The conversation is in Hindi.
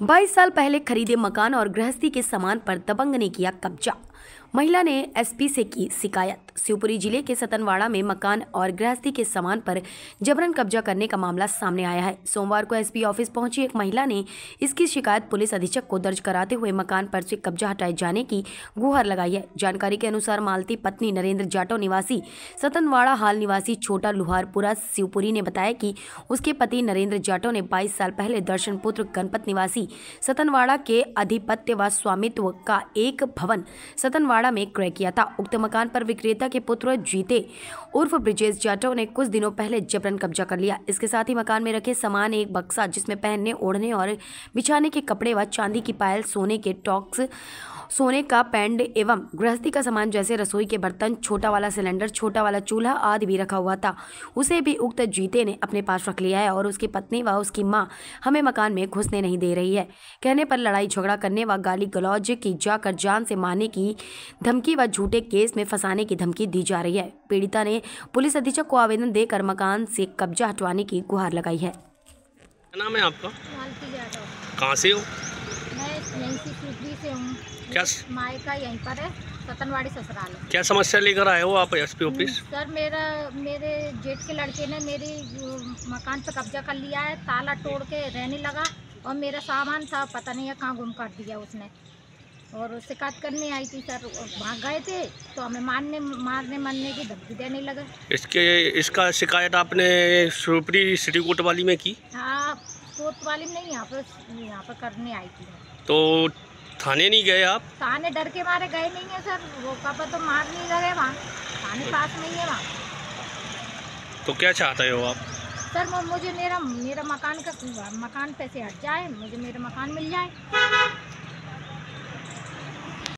बाईस साल पहले खरीदे मकान और गृहस्थी के सामान पर दबंग ने किया कब्जा महिला ने एसपी से की शिकायत शिवपुरी जिले के सतनवाड़ा में मकान और गृहस्थी के सामान पर जबरन कब्जा करने का मामला सामने आया है सोमवार को एसपी ऑफिस पहुंची एक महिला ने इसकी शिकायत पुलिस अधीक्षक को दर्ज कराते हुए मकान पर से कब्जा हटाए जाने की गुहार लगाई है जानकारी के अनुसार मालती पत्नी नरेंद्र जाटो निवासी सतनवाड़ा हाल निवासी छोटा लुहारपुरा शिवपुरी ने बताया कि उसके पति नरेंद्र जाटो ने बाईस साल पहले दर्शन पुत्र गणपत निवासी सतनवाड़ा के अधिपत्य व स्वामित्व का एक भवन सतन रतनवाड़ा में क्रय किया था उक्त मकान पर विक्रेता के पुत्र जीते उर्फ ब्रिजेश जाटव ने कुछ दिनों पहले जबरन कब्जा कर लिया इसके साथ ही मकान में रखे सामान एक बक्सा जिसमें पहनने ओढ़ने और बिछाने के कपड़े व चांदी की पायल सोने के टॉक्स सोने का पैंड एवं गृहस्थी का सामान जैसे रसोई के बर्तन छोटा वाला सिलेंडर छोटा वाला चूल्हा आदि भी रखा हुआ था उसे भी उक्त जीते ने अपने पास रख लिया है और उसकी पत्नी व उसकी माँ हमें मकान में घुसने नहीं दे रही है कहने पर लड़ाई झगड़ा करने व गाली गलौज की जाकर जान से मारने की धमकी व झूठे केस में फंसाने की धमकी दी जा रही है पीड़िता ने पुलिस अधीक्षक को आवेदन देकर मकान से कब्जा हटवाने की गुहार लगाई है नाम है आपका कहाँ से हो मैं मायका यहीं पर है ससुराल क्या समस्या लेकर आए हो आप एसपी हम्म, ऑफिस सर मेरा मेरे जेठ के लड़के ने मेरी मकान पर कब्जा कर लिया है ताला हम्म। तोड़ के रहने लगा और मेरा सामान था पता नहीं है कहाँ गुम कर दिया उसने और शिकायत करने आई थी सर भाग गए थे तो हमें मारने मारने मारने की धमकी देने लगा इसके इसका शिकायत आपने सुप्री सिटी कोतवाली में की हाँ कोतवाली में नहीं यहाँ पर यहाँ पर करने आई थी तो थाने नहीं गए आप थाने डर के मारे गए नहीं है सर वो पापा तो मार नहीं लगे वहाँ थाने पास नहीं है वहाँ तो क्या चाहते हो आप सर मुझे मेरा मेरा मकान का मकान पैसे हट जाए मुझे मेरा मकान मिल जाए